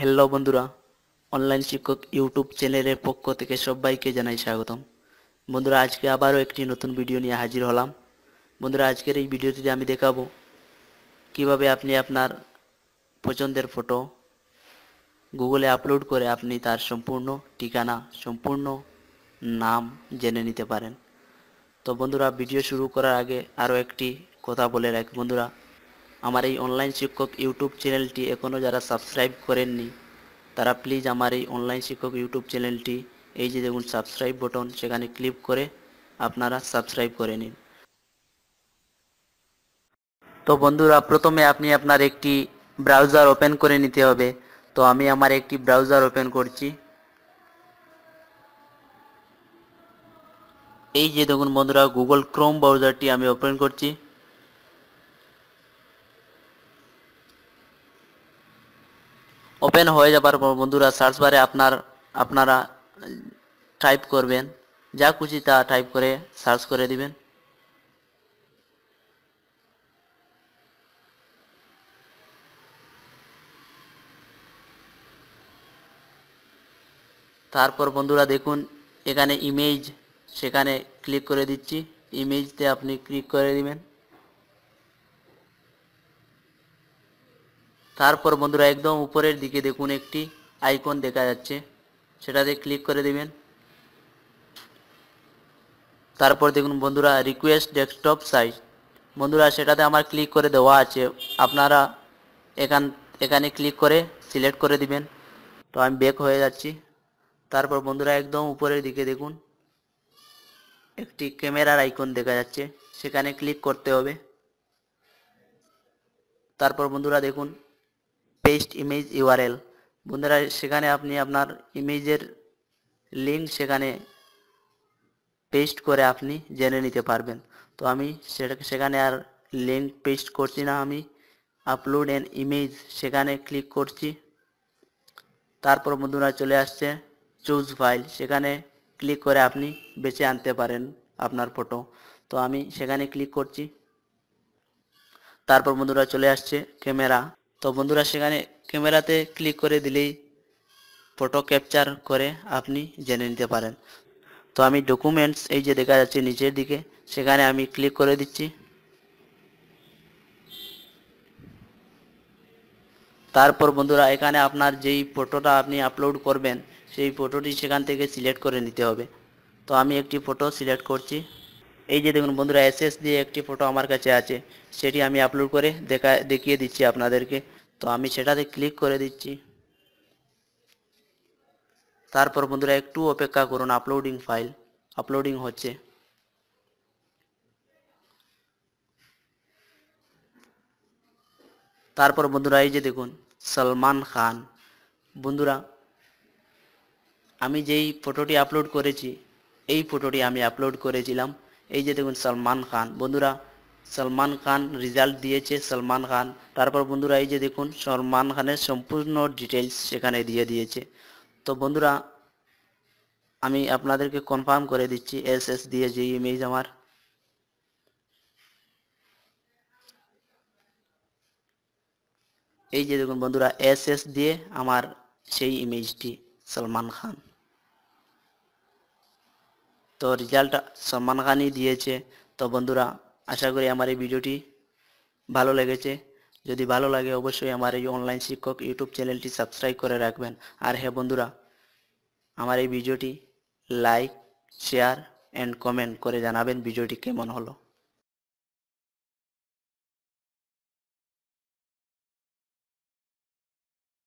hello বন্ধুরা online শিক্ষক YouTube চ্যানেলের পক্ষ থেকে সবাইকে জানাই স্বাগতম বন্ধুরা আজকে আবারও একটি নতুন ভিডিও নিয়ে হাজির হলাম বন্ধুরা আজকের এই ভিডিওটিতে আমি দেখাবো কিভাবে আপনি আপনার পছন্দের ফটো গুগলে আপলোড করে আপনি তার সম্পূর্ণ ঠিকানা সম্পূর্ণ নাম জেনে নিতে পারেন তো বন্ধুরা ভিডিও শুরু করার আগে আরও একটি কথা বলে রাখি বন্ধুরা আমার এই অনলাইন শিক্ষক ইউটিউব চ্যানেলটি এখনও যারা সাবস্ক্রাইব করেননি তারা প্লিজ আমার এই অনলাইন শিক্ষক ইউটিউব চ্যানেলটি এই যে দেখুন সাবস্ক্রাইব বটন সেখানে ক্লিক করে আপনারা সাবস্ক্রাইব করে নিন তো বন্ধুরা প্রথমে আপনি আপনার একটি ব্রাউজার ওপেন করে নিতে হবে তো আমি আমার একটি ব্রাউজার ওপেন করছি এই যে দেখুন বন্ধুরা গুগল ক্রোম ব্রাউজারটি আমি ওপেন করছি ওপেন হয়ে যাবার পর বন্ধুরা সার্চ বারে আপনার আপনারা টাইপ করবেন যা খুশি তা টাইপ করে সার্চ করে দিবেন তারপর বন্ধুরা দেখুন এখানে ইমেজ সেখানে ক্লিক করে দিচ্ছি ইমেজতে আপনি ক্লিক করে দিবেন তারপর বন্ধুরা একদম উপরের দিকে দেখুন একটি আইকন দেখা যাচ্ছে সেটাতে ক্লিক করে দেবেন তারপর দেখুন বন্ধুরা রিকোয়েস্ট ডেস্কটপ সাইজ বন্ধুরা সেটাতে আমার ক্লিক করে দেওয়া আছে আপনারা এখান এখানে ক্লিক করে সিলেক্ট করে দিবেন তো আমি বেক হয়ে যাচ্ছি তারপর বন্ধুরা একদম উপরের দিকে দেখুন একটি ক্যামেরার আইকন দেখা যাচ্ছে সেখানে ক্লিক করতে হবে তারপর বন্ধুরা দেখুন পেস্ট ইমেজ ইউআরএল বন্ধুরা সেখানে আপনি আপনার ইমেজের লিঙ্ক সেখানে পেস্ট করে আপনি জেনে নিতে পারবেন তো আমি সেটাকে সেখানে আর লিঙ্ক পেস্ট করছি না আমি আপলোড অ্যান ইমেজ সেখানে ক্লিক করছি তারপর বন্ধুরা চলে আসছে চুজ ফাইল সেখানে ক্লিক করে আপনি বেছে আনতে পারেন আপনার ফটো তো আমি সেখানে ক্লিক করছি তারপর বন্ধুরা চলে আসছে ক্যামেরা তো বন্ধুরা সেখানে ক্যামেরাতে ক্লিক করে দিলেই ফটো ক্যাপচার করে আপনি জেনে নিতে পারেন তো আমি ডকুমেন্টস এই যে দেখা যাচ্ছে নিচের দিকে সেখানে আমি ক্লিক করে দিচ্ছি তারপর বন্ধুরা এখানে আপনার যেই ফটোটা আপনি আপলোড করবেন সেই ফটোটি সেখান থেকে সিলেক্ট করে নিতে হবে তো আমি একটি ফটো সিলেক্ট করছি এই যে দেখুন বন্ধুরা এস দিয়ে একটি ফটো আমার কাছে আছে সেটি আমি আপলোড করে দেখা দেখিয়ে দিচ্ছি আপনাদেরকে তো আমি সেটাতে ক্লিক করে দিচ্ছি তারপর বন্ধুরা একটু অপেক্ষা করুন আপলোডিং ফাইল আপলোডিং হচ্ছে তারপর বন্ধুরা এই যে দেখুন সলমান খান বন্ধুরা আমি যেই ফটোটি আপলোড করেছি এই ফটোটি আমি আপলোড করেছিলাম এই যে দেখুন সালমান খান বন্ধুরা সালমান খান রেজাল্ট দিয়েছে সালমান খান তারপর বন্ধুরা এই যে দেখুন সালমান খানের সম্পূর্ণ ডিটেলস সেখানে দিয়ে দিয়েছে তো বন্ধুরা আমি আপনাদেরকে কনফার্ম করে দিচ্ছি এস এস দিয়ে যে ইমেজ আমার এই যে দেখুন বন্ধুরা এস এস দিয়ে আমার সেই ইমেজটি সালমান খান তো রেজাল্ট সম্মান দিয়েছে তো বন্ধুরা আশা করি আমার এই ভিডিওটি ভালো লেগেছে যদি ভালো লাগে অবশ্যই আমার এই অনলাইন শিক্ষক ইউটিউব চ্যানেলটি সাবস্ক্রাইব করে রাখবেন আর হ্যাঁ বন্ধুরা আমার এই ভিডিওটি লাইক শেয়ার অ্যান্ড কমেন্ট করে জানাবেন ভিডিওটি কেমন হলো